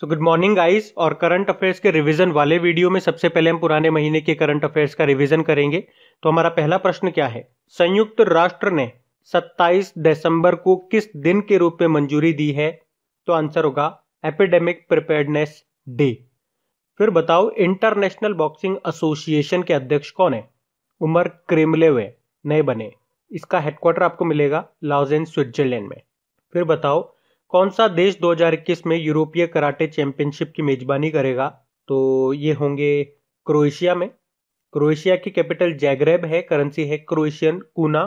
सो good morning guys और current affairs के revision वाले वीडियो में सबसे पहले हम पुराने महीने के करंट अफेयर्स का रिवीजन करेंगे तो हमारा पहला प्रश्न क्या है संयुक्त राष्ट्र ने 27 दिसंबर को किस दिन के रूप में मंजूरी दी है तो आंसर होगा एपिडेमिक प्रिपेयरनेस डे फिर बताओ इंटरनेशनल बॉक्सिंग एसोसिएशन के अध्यक्ष कौन है उमर क्रेमले नए बने इसका हेडक्वार्टर आपको मिलेगा लाउजेन स्विट्जरलैंड में फिर बताओ कौन सा देश 2021 में यूरोपीय कराटे चैंपियनशिप की मेजबानी करेगा तो ये होंगे क्रोएशिया में क्रोएशिया की कैपिटल जैगरेब है करेंसी है क्रोएशियन कूना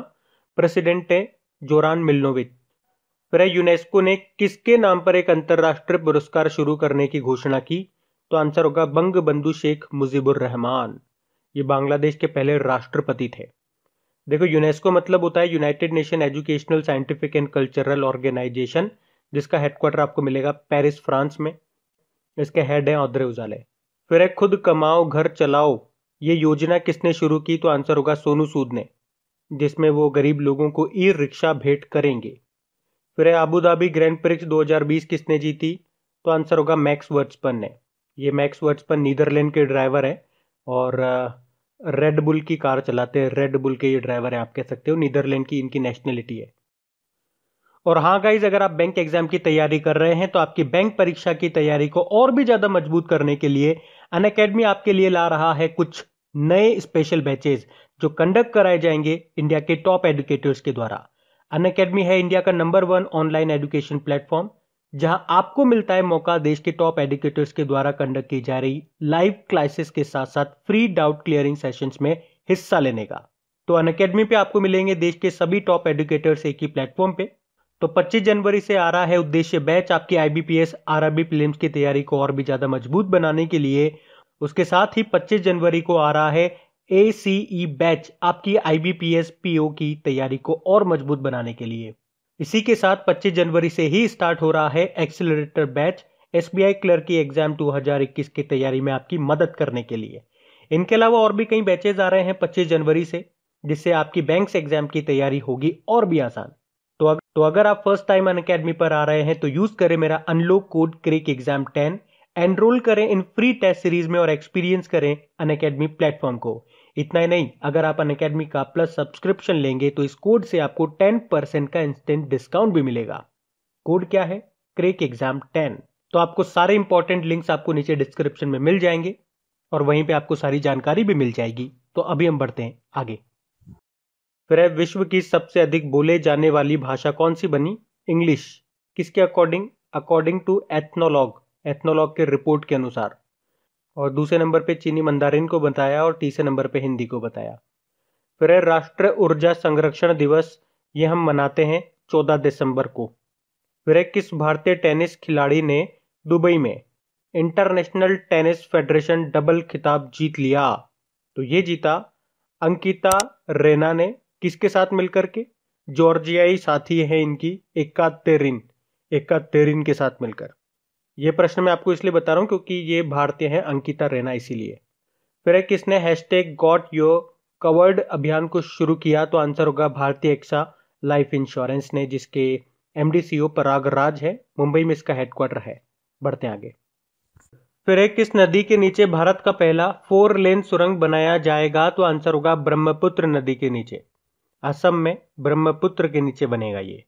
प्रेसिडेंट है जोरान मिलनोविच फिर यूनेस्को ने किसके नाम पर एक अंतर्राष्ट्रीय पुरस्कार शुरू करने की घोषणा की तो आंसर होगा बंग बंधु शेख मुजीबुर रहमान ये बांग्लादेश के पहले राष्ट्रपति थे देखो यूनेस्को मतलब होता है united nation educational scientific and cultural organisation जिसका हेडक्वार्टर आपको मिलेगा पेरिस फ्रांस में इसके हेड हैं औद्रे उजाले फिर है खुद कमाओ घर चलाओ ये योजना किसने शुरू की तो आंसर होगा सोनू सूद ने जिसमें वो गरीब लोगों को ई रिक्शा भेंट करेंगे फिर है धाबी ग्रैंड प्रिक्स 2020 किसने जीती तो आंसर होगा मैक्स वर्ट्सपन ने ये मैक्स वर्ट्सपन नीदरलैंड के ड्राइवर है और रेड बुल की कार चलाते हैं रेड बुल के ये ड्राइवर है आप कह सकते हो नीदरलैंड की इनकी नेशनलिटी है और हाँ गाइज अगर आप बैंक एग्जाम की तैयारी कर रहे हैं तो आपकी बैंक परीक्षा की तैयारी को और भी ज़्यादा मजबूत करने के लिए अन अकेडमी आपके लिए ला रहा है कुछ नए स्पेशल बैचेज जो कंडक्ट कराए जाएंगे इंडिया के टॉप एडुकेटर्स के द्वारा अन अकेडमी है इंडिया का number one online education platform जहां आपको मिलता है मौका देश के टॉप एडुकेटर्स के द्वारा कंडक्ट की जा रही लाइव क्लासेस के साथ साथ फ्री डाउट क्लियरिंग सेशंस में हिस्सा लेने का तो अन अकेडमी पे आपको मिलेंगे देश के सभी टॉप एडुकेटर्स एक ही प्लेटफॉर्म पे तो 25 जनवरी से आ रहा है उद्देश्य बैच आपकी आईबीपीएस आरआरबी प्रीलिम्स की तैयारी को और भी ज़्यादा मजबूत बनाने के लिए उसके साथ ही 25 जनवरी को आ रहा है ए सी ई बैच आपकी आईबीपीएस पीओ की तैयारी को और मजबूत बनाने के लिए इसी के साथ 25 जनवरी से ही स्टार्ट हो रहा है एक्सिलरेटर बैच आई क्लर्क की एग्जाम 2021 की तैयारी में आपकी मदद करने के लिए इनके अलावा और भी कई बैचेज आ रहे हैं 25 जनवरी से जिससे आपकी बैंक एग्जाम की तैयारी होगी और भी आसान तो अगर आप फर्स्ट टाइम अन अकेडमी पर आ रहे हैं तो यूज करें मेरा अनलॉक कोड क्रिक एग्जाम टेन एनरोल करें इन फ्री टेस्ट सीरीज में और एक्सपीरियंस करें अन अकेडमी प्लेटफॉर्म को इतना ही नहीं अगर आप अन अकेडमी का प्लस सब्सक्रिप्शन लेंगे तो इस कोड से आपको टेन परसेंट का इंस्टेंट डिस्काउंट भी मिलेगा कोड क्या है क्रेक एग्जाम टेन तो आपको सारे इंपॉर्टेंट लिंक्स आपको नीचे डिस्क्रिप्शन में मिल जाएंगे और वहीं पे आपको सारी जानकारी भी मिल जाएगी तो अभी हम बढ़ते हैं आगे है विश्व की सबसे अधिक बोले जाने वाली भाषा कौन सी बनी इंग्लिश किसके according according to Ethnologue Ethnologue के रिपोर्ट के अनुसार और दूसरे नंबर पे चीनी मंदारिन को बताया और तीसरे नंबर पे हिंदी को बताया फिर राष्ट्रीय ऊर्जा संरक्षण दिवस ये हम मनाते हैं चौदह दिसंबर को फिर किस भारतीय टेनिस खिलाड़ी ने दुबई में इंटरनेशनल टेनिस फेडरेशन डबल खिताब जीत लिया तो ये जीता अंकिता रेना ने किसके साथ मिलकर के जॉर्जियाई साथी है इनकी एकातेरिन एकातेरिन के साथ मिलकर ये प्रश्न मैं आपको इसलिए बता रहा हूं क्योंकि ये भारतीय हैं अंकिता रैना इसीलिए फिर है किसने hashtag got you covered अभियान को शुरू किया तो आंसर होगा भारतीय एक्सा लाइफ इंश्योरेंस ने जिसके एम डी सी ओ परागराज है मुंबई में इसका हेडक्वार्टर है बढ़ते आगे फिर है किस नदी के नीचे भारत का पहला फोर लेन सुरंग बनाया जाएगा तो आंसर होगा ब्रह्मपुत्र नदी के नीचे असम में ब्रह्मपुत्र के नीचे बनेगा ये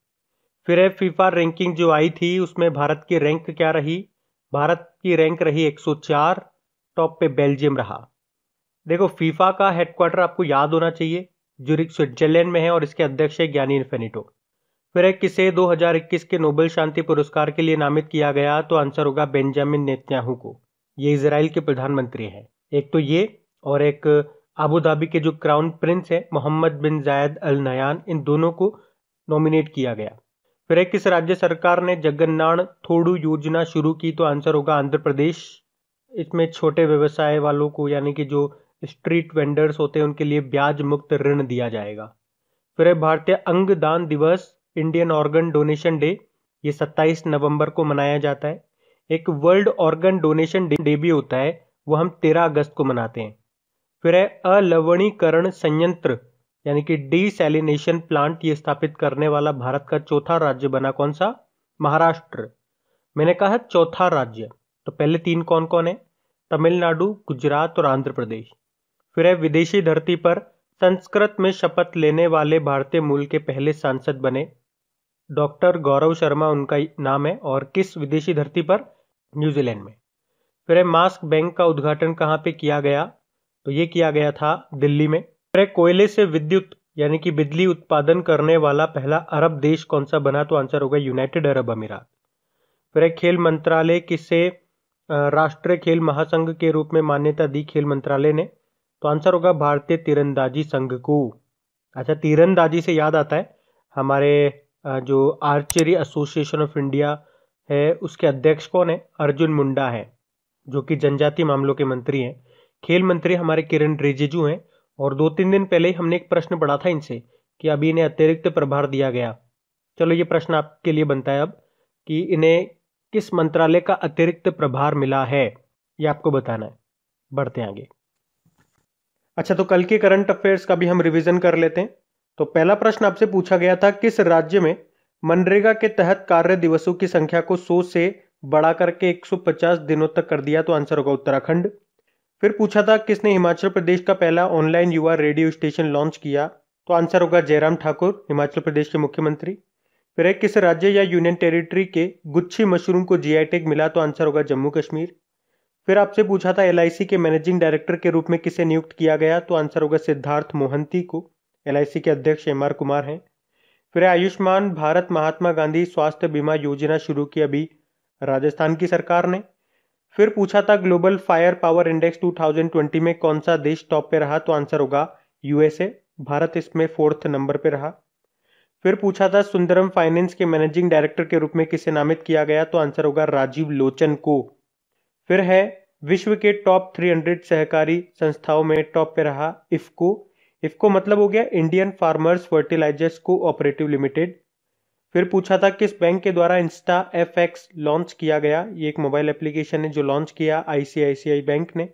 फिर है फीफा रैंकिंग जो आई थी उसमें भारत की रैंक क्या रही भारत की रैंक रही 104 टॉप पे बेल्जियम रहा देखो फीफा का हेडक्वार्टर आपको याद होना चाहिए जूरिक स्विट्जरलैंड में है और इसके अध्यक्ष है ज्ञानी इन्फेनिटो फिर है किसे 2021 के नोबेल शांति पुरस्कार के लिए नामित किया गया तो आंसर होगा बेंजामिन नेतन्याहू को ये इसराइल के प्रधानमंत्री हैं एक तो ये और एक अबू धाबी के जो क्राउन प्रिंस है मोहम्मद बिन जायद अल नयान इन दोनों को नॉमिनेट किया गया फिर है किस राज्य सरकार ने जगन्नाण थोड़ू योजना शुरू की तो आंसर होगा आंध्र प्रदेश इसमें छोटे व्यवसाय वालों को यानी कि जो स्ट्रीट वेंडर्स होते हैं उनके लिए ब्याज मुक्त ऋण दिया जाएगा फिर भारतीय अंगदान दिवस इंडियन ऑर्गन डोनेशन डे ये 27 नवंबर को मनाया जाता है एक वर्ल्ड ऑर्गन डोनेशन डे भी होता है वो हम 13 अगस्त को मनाते हैं फिर है अलवणीकरण संयंत्र यानी कि डीसेलिनेशन प्लांट ये स्थापित करने वाला भारत का चौथा राज्य बना कौन सा महाराष्ट्र मैंने कहा चौथा राज्य तो पहले तीन कौन कौन है तमिलनाडु गुजरात और आंध्र प्रदेश फिर है विदेशी धरती पर संस्कृत में शपथ लेने वाले भारतीय मूल के पहले सांसद बने डॉक्टर गौरव शर्मा उनका नाम है और किस विदेशी धरती पर न्यूजीलैंड में फिर है मास्क बैंक का उद्घाटन कहाँ पे किया गया तो ये किया गया था दिल्ली में कोयले से विद्युत यानी कि बिजली उत्पादन करने वाला पहला अरब देश कौन सा बना तो आंसर होगा यूनाइटेड अरब अमीरात फिर खेल मंत्रालय किसे राष्ट्रीय खेल महासंघ के रूप में मान्यता दी खेल मंत्रालय ने तो आंसर होगा भारतीय तीरंदाजी संघ को अच्छा तीरंदाजी से याद आता है हमारे जो आर्चरी एसोसिएशन ऑफ इंडिया है उसके अध्यक्ष कौन है अर्जुन मुंडा है जो कि जनजाति मामलों के मंत्री हैं खेल मंत्री हमारे किरण रिजिजू हैं और दो तीन दिन पहले ही हमने एक प्रश्न पढ़ा था इनसे कि अभी इन्हें अतिरिक्त प्रभार दिया गया चलो ये प्रश्न आपके लिए बनता है अब कि इन्हें किस मंत्रालय का अतिरिक्त प्रभार मिला है ये आपको बताना है बढ़ते आगे अच्छा तो कल के करंट अफेयर्स का भी हम रिविजन कर लेते हैं तो पहला प्रश्न आपसे पूछा गया था किस राज्य में मनरेगा के तहत कार्य दिवसों की संख्या को 100 से बढ़ा करके 150 दिनों तक कर दिया तो आंसर होगा उत्तराखंड फिर पूछा था किसने हिमाचल प्रदेश का पहला ऑनलाइन युवा रेडियो स्टेशन लॉन्च किया तो आंसर होगा जयराम ठाकुर हिमाचल प्रदेश के मुख्यमंत्री फिर है किस राज्य या यूनियन टेरिटरी के गुच्छी मशरूम को जी टैग मिला तो आंसर होगा जम्मू कश्मीर फिर आपसे पूछा था एल के मैनेजिंग डायरेक्टर के रूप में किसे नियुक्त किया गया तो आंसर होगा सिद्धार्थ मोहंती को एल के अध्यक्ष एम कुमार हैं फिर आयुष्मान भारत महात्मा गांधी स्वास्थ्य बीमा योजना शुरू की अभी राजस्थान की सरकार ने फिर पूछा था ग्लोबल फायर पावर इंडेक्स 2020 में कौन सा देश टॉप पे रहा तो आंसर होगा यूएसए भारत इसमें फोर्थ नंबर पे रहा फिर पूछा था सुंदरम फाइनेंस के मैनेजिंग डायरेक्टर के रूप में किसे नामित किया गया तो आंसर होगा राजीव लोचन को फिर है विश्व के टॉप 300 सहकारी संस्थाओं में टॉप पे रहा इफको इफको मतलब हो गया Indian farmers fertilisers cooperative limited फिर पूछा था किस बैंक के द्वारा इंस्टा एफ एक्स लॉन्च किया गया ये एक मोबाइल एप्लीकेशन है जो लॉन्च किया आईसीआईसीआई बैंक ने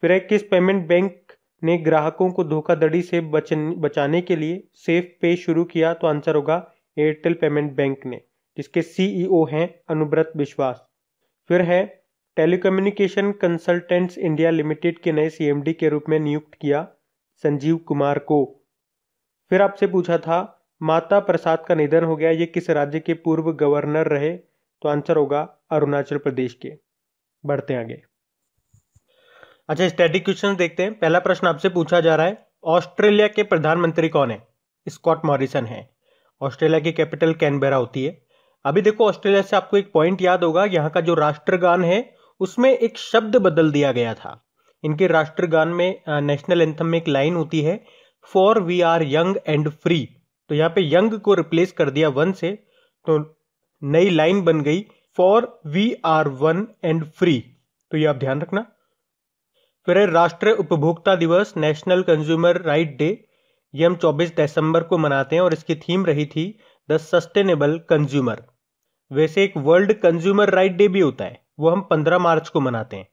फिर है किस पेमेंट बैंक ने ग्राहकों को धोखाधड़ी से बचन बचाने के लिए सेफ पे शुरू किया तो आंसर होगा एयरटेल पेमेंट बैंक ने जिसके सीईओ e हैं अनुब्रत विश्वास फिर है टेलीकम्युनिकेशन कंसल्टेंट्स इंडिया लिमिटेड के नए सीएमडी के रूप में नियुक्त किया संजीव कुमार को फिर आपसे पूछा था माता प्रसाद का निधन हो गया ये किस राज्य के पूर्व गवर्नर रहे तो आंसर होगा अरुणाचल प्रदेश के बढ़ते आगे अच्छा स्टडी क्वेश्चन देखते हैं पहला प्रश्न आपसे पूछा जा रहा है ऑस्ट्रेलिया के प्रधानमंत्री कौन है स्कॉट मॉरिसन है ऑस्ट्रेलिया की कैपिटल कैनबेरा होती है अभी देखो ऑस्ट्रेलिया से आपको एक पॉइंट याद होगा यहाँ का जो राष्ट्रगान है उसमें एक शब्द बदल दिया गया था इनके राष्ट्रगान में नेशनल एंथम में एक लाइन होती है for we are young and free तो यहाँ पे यंग को रिप्लेस कर दिया वन से तो नई लाइन बन गई for we are one and free तो ये आप ध्यान रखना फिर है राष्ट्रीय उपभोक्ता दिवस नेशनल कंज्यूमर राइट डे ये हम 24 दिसंबर को मनाते हैं और इसकी थीम रही थी द सस्टेनेबल कंज्यूमर वैसे एक वर्ल्ड कंज्यूमर राइट डे भी होता है वो हम 15 मार्च को मनाते हैं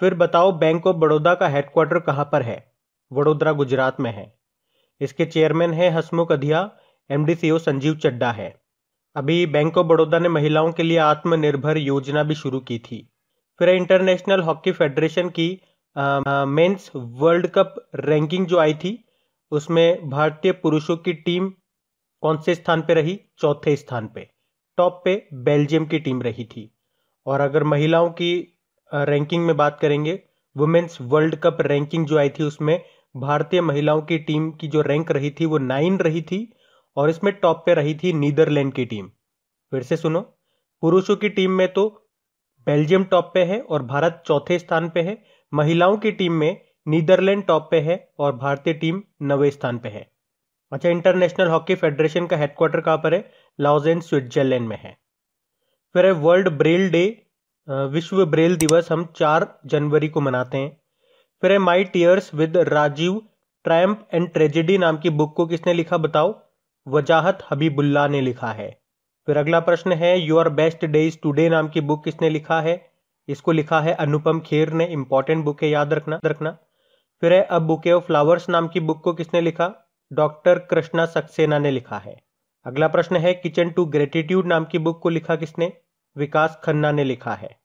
फिर बताओ बैंक ऑफ बड़ौदा का हेडक्वार्टर कहाँ पर है वडोदरा गुजरात में है इसके चेयरमैन है हसमुख अधिया एम संजीव चड्डा है अभी बैंक ऑफ बड़ौदा ने महिलाओं के लिए आत्मनिर्भर योजना भी शुरू की थी फिर इंटरनेशनल हॉकी फेडरेशन की मेंस वर्ल्ड कप रैंकिंग जो आई थी उसमें भारतीय पुरुषों की टीम कौन से स्थान पे रही चौथे स्थान पे टॉप पे बेल्जियम की टीम रही थी और अगर महिलाओं की रैंकिंग में बात करेंगे वुमेन्स वर्ल्ड कप रैंकिंग जो आई थी उसमें भारतीय महिलाओं की टीम की जो रैंक रही थी वो नाइन रही थी और इसमें टॉप पे रही थी नीदरलैंड की टीम फिर से सुनो पुरुषों की टीम में तो बेल्जियम टॉप पे है और भारत चौथे स्थान पे है महिलाओं की टीम में नीदरलैंड टॉप पे है और भारतीय टीम नवे स्थान पे है अच्छा इंटरनेशनल हॉकी फेडरेशन का हेडक्वार्टर कहाँ पर है लाउजेन स्विट्जरलैंड में है फिर है वर्ल्ड ब्रेल डे विश्व ब्रेल दिवस हम चार जनवरी को मनाते हैं फिर है my years with Rajiv triumph and tragedy नाम की बुक को किसने लिखा बताओ वजाहत हबीबुल्ला ने लिखा है फिर अगला प्रश्न है योर बेस्ट डेज टूडे नाम की बुक किसने लिखा है इसको लिखा है अनुपम खेर ने इंपॉर्टेंट बुक है याद रखना रखना फिर है अब बुके ऑफ फ्लावर्स नाम की बुक को किसने लिखा डॉक्टर कृष्णा सक्सेना ने लिखा है अगला प्रश्न है किचन टू ग्रेटिट्यूड नाम की बुक को लिखा किसने विकास खन्ना ने लिखा है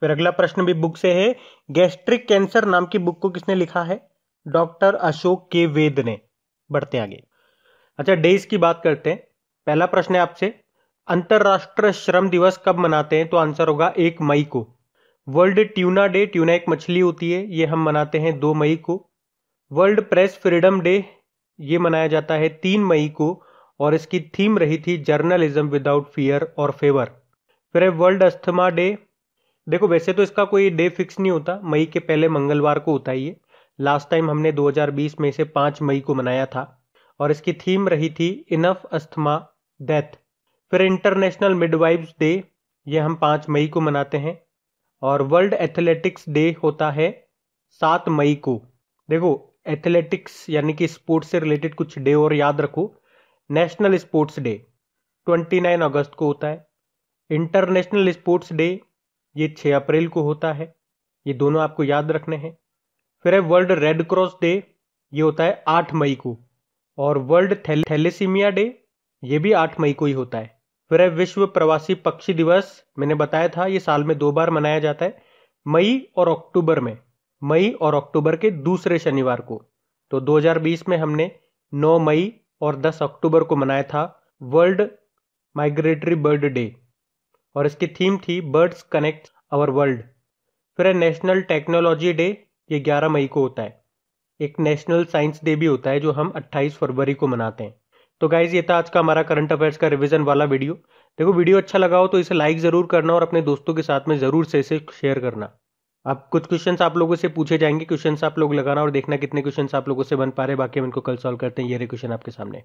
फिर अगला प्रश्न भी बुक से है गैस्ट्रिक कैंसर नाम की बुक को किसने लिखा है डॉक्टर अशोक के वेद ने बढ़ते आगे अच्छा डेज की बात करते हैं पहला प्रश्न है आपसे अंतर्राष्ट्रीय श्रम दिवस कब मनाते हैं तो आंसर होगा एक मई को वर्ल्ड ट्यूना डे ट्यूना एक मछली होती है ये हम मनाते हैं दो मई को वर्ल्ड प्रेस फ्रीडम डे ये मनाया जाता है तीन मई को और इसकी थीम रही थी जर्नलिज्म विदाउट फियर और फेवर फिर है वर्ल्ड अस्थमा डे देखो वैसे तो इसका कोई डे फिक्स नहीं होता मई के पहले मंगलवार को होता ही है लास्ट टाइम हमने 2020 में से 5 मई को मनाया था और इसकी थीम रही थी इनफ अस्थमा डेथ फिर इंटरनेशनल मिडवाइफ्स डे ये हम 5 मई को मनाते हैं और वर्ल्ड एथलेटिक्स डे होता है 7 मई को देखो एथलेटिक्स यानी कि स्पोर्ट्स से रिलेटेड कुछ डे और याद रखो नेशनल स्पोर्ट्स डे 29 अगस्त को होता है इंटरनेशनल स्पोर्ट्स डे ये 6 अप्रैल को होता है ये दोनों आपको याद रखने हैं फिर है वर्ल्ड रेड क्रॉस डे ये होता है आठ मई को और वर्ल्ड थैलेसीमिया डे ये भी आठ मई को ही होता है फिर है विश्व प्रवासी पक्षी दिवस मैंने बताया था ये साल में दो बार मनाया जाता है मई और अक्टूबर में मई और अक्टूबर के दूसरे शनिवार को तो 2020 में हमने 9 मई और 10 अक्टूबर को मनाया था वर्ल्ड माइग्रेटरी बर्ड डे और इसकी थीम थी बर्ड्स कनेक्ट आवर वर्ल्ड फिर है नेशनल टेक्नोलॉजी डे ये 11 मई को होता है एक नेशनल साइंस डे भी होता है जो हम 28 फरवरी को मनाते हैं तो गाइज ये था आज का हमारा करंट अफेयर्स का रिविजन वाला वीडियो देखो वीडियो अच्छा लगा हो तो इसे लाइक ज़रूर करना और अपने दोस्तों के साथ में ज़रूर से इसे शेयर करना आप कुछ क्वेश्चन आप लोगों से पूछे जाएंगे क्वेश्चन आप लोग लगाना और देखना कितने क्वेश्चन आप लोगों से बन पा रहे बाकी हम इनको कल सॉल्व करते हैं ये क्वेश्चन आपके सामने